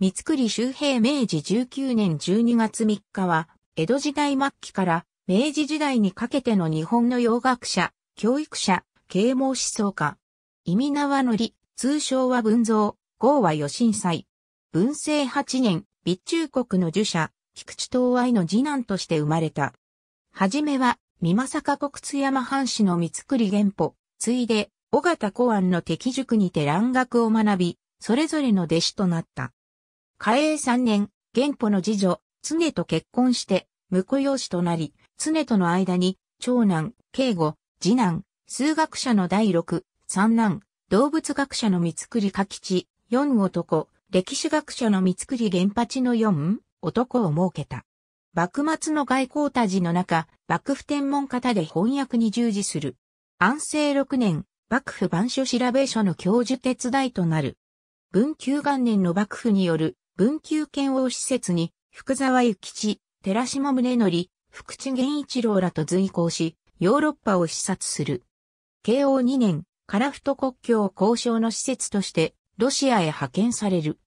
三栗周平明治19年12月3日は、江戸時代末期から明治時代にかけての日本の洋学者、教育者、啓蒙思想家。意味縄のり、通称は文蔵、号は余震祭。文政8年、備中国の儒者、菊池東愛の次男として生まれた。はじめは、三正国津山藩士の三栗玄保、ついで、尾形公安の敵塾にて蘭学を学び、それぞれの弟子となった。嘉永3年、元保の次女、常と結婚して、婿養子となり、常との間に、長男、敬吾、次男、数学者の第六、三男、動物学者の三栗柿吉、四男、歴史学者の三栗玄八の四、男を設けた。幕末の外交達の中、幕府天文方で翻訳に従事する。安政6年、幕府番所調べ書の教授手伝いとなる。文久元年の幕府による文久剣王施設に、福沢諭吉、寺島宗則、福地源一郎らと随行し、ヨーロッパを視察する。慶応2年、樺太国境交渉の施設として、ロシアへ派遣される。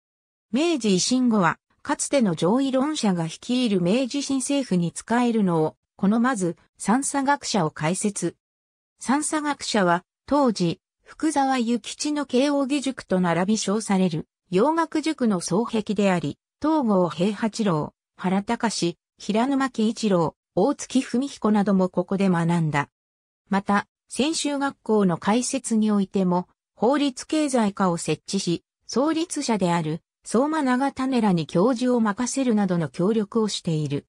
明治維新後は、かつての上位論者が率いる明治新政府に仕えるのを、好まず、三叉学者を開設。三叉学者は、当時、福沢諭吉の慶応義塾と並び称される。洋楽塾の双壁であり、東郷平八郎、原隆、平沼木一郎、大月文彦などもここで学んだ。また、専修学校の開設においても、法律経済科を設置し、創立者である、相馬長種らに教授を任せるなどの協力をしている。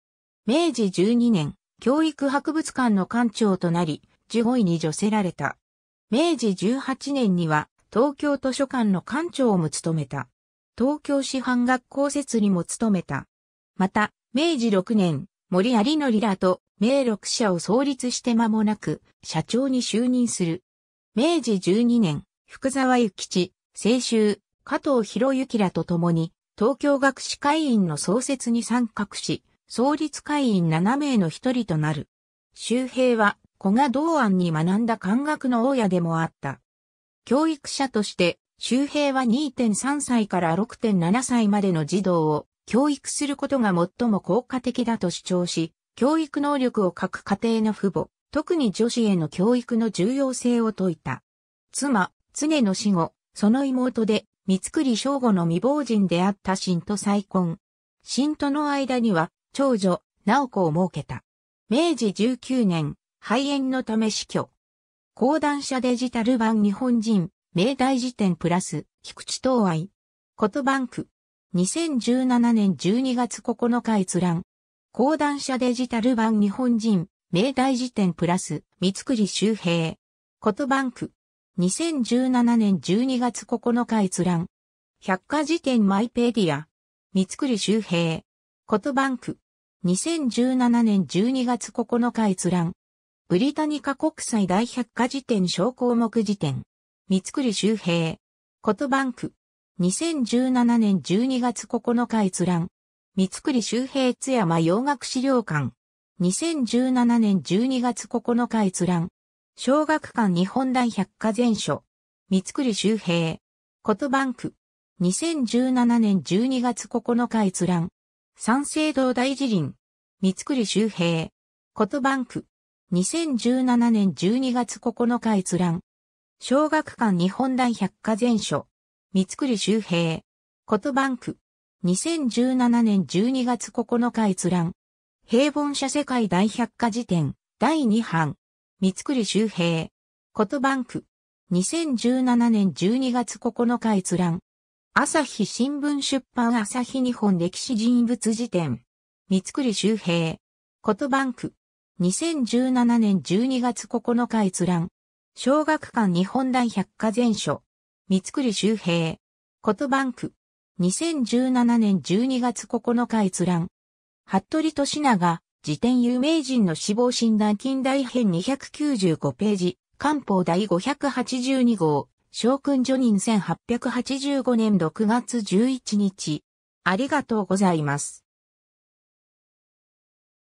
明治12年、教育博物館の館長となり、15位に助せられた。明治18年には、東京図書館の館長も務めた。東京師範学校設にも務めた。また、明治6年、森有則らと明六社を創立して間もなく、社長に就任する。明治12年、福沢諭吉、清州、加藤博之らと共に、東京学士会員の創設に参画し、創立会員7名の一人となる。周平は、古賀道安に学んだ漢学の大家でもあった。教育者として、周平は2.3歳から6.7歳までの児童を教育することが最も効果的だと主張し、教育能力を欠く家庭の父母、特に女子への教育の重要性を説いた。妻、常の死後、その妹で、三栗正吾の未亡人であった新と再婚。新との間には、長女、直子を設けた。明治19年、肺炎のため死去。講談社デジタル版日本人、明大辞典プラス、菊池東愛。ことバンク。2017年12月9日閲覧。講談社デジタル版日本人、明大辞典プラス、三栗周平。ことバンク。2017年12月9日閲覧。百科事典マイペディア。三栗周平。ことバンク。2017年12月9日閲覧。ブリタニカ国際大百科事典小項目辞典。三栗周平。とバンク。2017年12月9日閲覧。三栗周平津山洋楽資料館。2017年12月9日閲覧。小学館日本大百科全書。三栗周平。とバンク。2017年12月9日閲覧。三省堂大辞林。三栗周平。とバンク。2017年12月9日閲覧。小学館日本大百科全書。三栗周平。ことバンク。2017年12月9日閲覧。平凡社世界大百科辞典。第2版。三栗周平。ことバンク。2017年12月9日閲覧。朝日新聞出版朝日日本歴史人物辞典。三栗周平。ことバンク。2017年12月9日閲覧。小学館日本大百科全書。三栗周平。ことバンク。2017年12月9日閲覧。服部利長、辞典有名人の死亡診断近代編295ページ、官報第582号、将軍女人1885年6月11日。ありがとうございます。